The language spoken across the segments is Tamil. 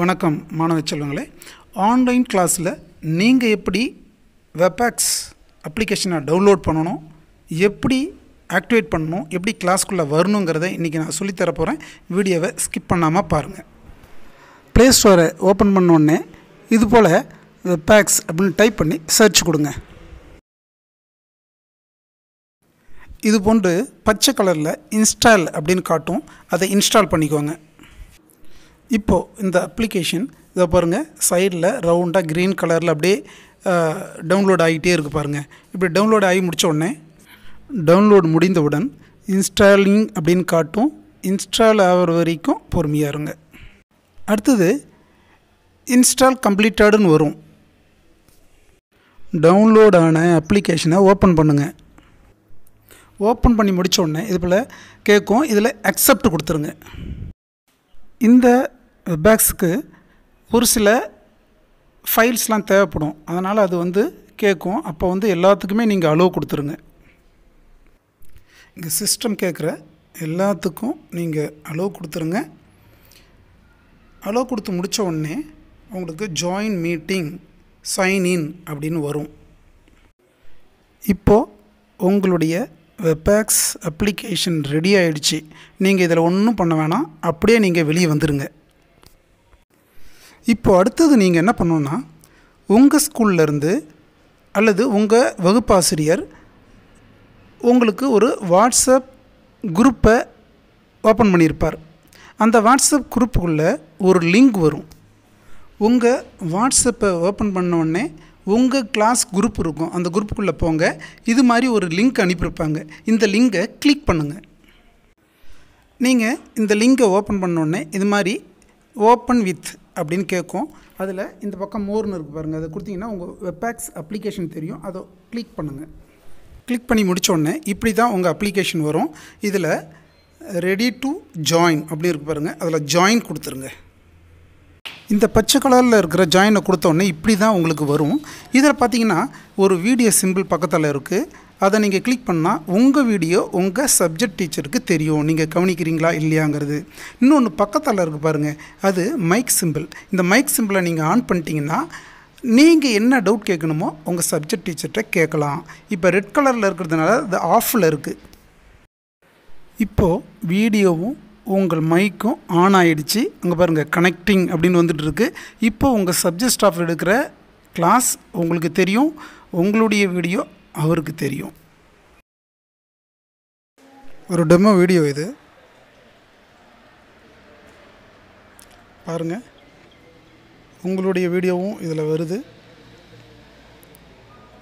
வணக்கம் மாணவ செல்வங்களே ஆன்லைன் கிளாஸில் நீங்கள் எப்படி வெப்ஆக்ஸ் அப்ளிகேஷனை டவுன்லோட் பண்ணணும் எப்படி ஆக்டிவேட் பண்ணணும் எப்படி கிளாஸ்க்குள்ளே வரணுங்கிறத இன்றைக்கி நான் சொல்லித்தர போகிறேன் வீடியோவை ஸ்கிப் பண்ணாமல் பாருங்கள் ப்ளே ஸ்டோரை ஓப்பன் பண்ணோடனே இது போல் வெப்பேக்ஸ் அப்படின்னு டைப் பண்ணி சர்ச் கொடுங்க இது போன்று பச்சை கலரில் இன்ஸ்டால் அப்படின்னு காட்டும் அதை இன்ஸ்டால் பண்ணிக்கோங்க இப்போது இந்த அப்ளிகேஷன் இதை பாருங்கள் சைடில் ரவுண்டாக க்ரீன் கலரில் அப்படியே டவுன்லோட் ஆகிட்டே இருக்குது பாருங்கள் இப்படி டவுன்லோட் ஆகி முடித்த உடனே டவுன்லோட் முடிந்தவுடன் இன்ஸ்டாலிங் அப்படின்னு காட்டும் இன்ஸ்டால் ஆகிற வரைக்கும் பொறுமையாக இருங்க அடுத்தது இன்ஸ்டால் கம்ப்ளீட்டடுன்னு வரும் டவுன்லோடான அப்ளிகேஷனை ஓப்பன் பண்ணுங்கள் ஓப்பன் பண்ணி முடித்த உடனே இது போல் கேட்கும் இதில் அக்செப்ட் கொடுத்துருங்க இந்த பேக்ஸுக்கு ஒரு சில ஃபைல்ஸ்லாம் தேவைப்படும் அதனால் அது வந்து கேட்கும் அப்போ வந்து எல்லாத்துக்குமே நீங்கள் அலோவ் கொடுத்துருங்க இங்கே சிஸ்டம் கேட்குற எல்லாத்துக்கும் நீங்கள் அலோவ் கொடுத்துருங்க அலோ கொடுத்து முடித்த உடனே உங்களுக்கு ஜாயின் மீட்டிங் சைன்இன் அப்படின்னு வரும் இப்போது உங்களுடைய வெப்பேக்ஸ் அப்ளிகேஷன் ரெடி ஆகிடுச்சு நீங்கள் இதில் ஒன்றும் பண்ண வேணாம் அப்படியே நீங்கள் வெளியே வந்துடுங்க இப்போது அடுத்தது நீங்கள் என்ன பண்ணணுன்னா உங்கள் ஸ்கூல்லேருந்து அல்லது உங்கள் வகுப்பாசிரியர் உங்களுக்கு ஒரு வாட்ஸ்அப் குரூப்பை ஓப்பன் பண்ணியிருப்பார் அந்த வாட்ஸ்அப் குரூப்புக்குள்ளே ஒரு லிங்க் வரும் உங்கள் வாட்ஸ்அப்பை ஓப்பன் பண்ணோடனே உங்கள் கிளாஸ் குரூப் இருக்கும் அந்த குரூப்புக்குள்ளே போங்க இது மாதிரி ஒரு லிங்க் அனுப்பியிருப்பாங்க இந்த லிங்கை கிளிக் பண்ணுங்கள் நீங்கள் இந்த லிங்கை ஓப்பன் பண்ணோடனே இது மாதிரி ஓப்பன் வித் அப்படின்னு கேட்கும் அதில் இந்த பக்கம் மோர்னு இருக்குது பாருங்கள் அதை கொடுத்தீங்கன்னா உங்கள் வெப்பேக்ஸ் அப்ளிகேஷன் தெரியும் அதை கிளிக் பண்ணுங்கள் கிளிக் பண்ணி முடித்தோடனே இப்படி தான் உங்கள் அப்ளிகேஷன் வரும் இதில் ரெடி டு ஜாயின் அப்படின்னு இருக்கு பாருங்கள் அதில் ஜாயின் கொடுத்துருங்க இந்த பச்சை கலரில் இருக்கிற ஜாயினை கொடுத்தோடனே இப்படி தான் உங்களுக்கு வரும் இதில் பார்த்தீங்கன்னா ஒரு வீடியோ சிம்பிள் பக்கத்தில் இருக்குது அதை நீங்கள் கிளிக் பண்ணால் உங்கள் வீடியோ உங்கள் சப்ஜெக்ட் டீச்சருக்கு தெரியும் நீங்கள் கவனிக்கிறீங்களா இல்லையாங்கிறது இன்னொன்று பக்கத்தில் இருக்குது பாருங்கள் அது மைக் சிம்பிள் இந்த மைக் சிம்பிளை நீங்கள் ஆன் பண்ணிட்டீங்கன்னா நீங்கள் என்ன டவுட் கேட்கணுமோ உங்கள் சப்ஜெக்ட் டீச்சர்கிட்ட கேட்கலாம் இப்போ ரெட் கலரில் இருக்கிறதுனால அது ஆஃபில் இருக்குது இப்போது வீடியோவும் உங்கள் மைக்கும் ஆன் ஆகிடுச்சு அங்கே பாருங்கள் கனெக்டிங் அப்படின்னு இருக்கு இப்போ உங்கள் சப்ஜெக்ட் ஸ்டாஃப் எடுக்கிற கிளாஸ் உங்களுக்கு தெரியும் உங்களுடைய வீடியோ அவருக்கு தெரியும் ஒரு டெமோ வீடியோ இது பாருங்கள் உங்களுடைய வீடியோவும் இதில் வருது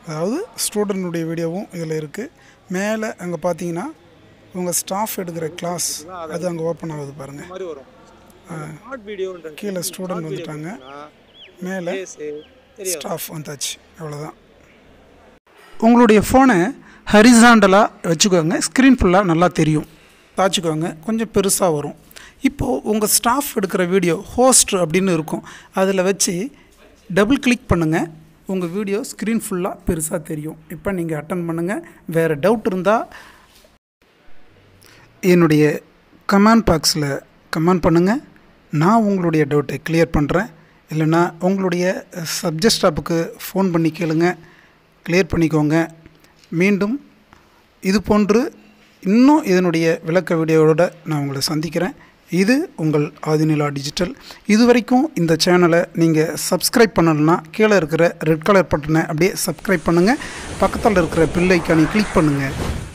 அதாவது ஸ்டூடெண்ட்டுடைய வீடியோவும் இதில் இருக்குது மேலே அங்கே பார்த்தீங்கன்னா உங்கள் ஸ்டாஃப் எடுக்கிற கிளாஸ் அது அங்கே ஓப்பன் ஆகுது பாருங்கள் கீழே ஸ்டூடெண்ட் வந்துட்டாங்க மேலே ஸ்டாஃப் வந்தாச்சு அவ்வளோதான் உங்களுடைய ஃபோனை ஹரிசாண்டலாக வச்சுக்கோங்க ஸ்க்ரீன் ஃபுல்லாக நல்லா தெரியும் தாச்சுக்கோங்க கொஞ்சம் பெருசாக வரும் இப்போது உங்கள் ஸ்டாஃப் எடுக்கிற வீடியோ ஹோஸ்ட் அப்படின்னு இருக்கும் அதில் வச்சு டபுள் கிளிக் பண்ணுங்கள் உங்கள் வீடியோ ஸ்க்ரீன் ஃபுல்லாக பெருசாக தெரியும் இப்போ நீங்கள் அட்டன் பண்ணுங்கள் வேறு டவுட் இருந்தால் என்னுடைய கமெண்ட் பாக்ஸில் கமெண்ட் பண்ணுங்கள் நான் உங்களுடைய டவுட்டை கிளியர் பண்ணுறேன் இல்லைனா உங்களுடைய சப்ஜெக்ட் ஸ்டாப்புக்கு ஃபோன் பண்ணி கேளுங்க கிளியர் பண்ணிக்கோங்க மீண்டும் இது போன்று இன்னும் இதனுடைய விளக்க வீடியோவோட நான் உங்களை சந்திக்கிறேன் இது உங்கள் ஆதிநிலா டிஜிட்டல் இது வரைக்கும் இந்த சேனலை நீங்கள் சப்ஸ்கிரைப் பண்ணலைன்னா கீழே இருக்கிற ரெட் கலர் பட்டனை அப்படியே சப்ஸ்கிரைப் பண்ணுங்கள் பக்கத்தில் இருக்கிற பில்லைக்கானி கிளிக் பண்ணுங்கள்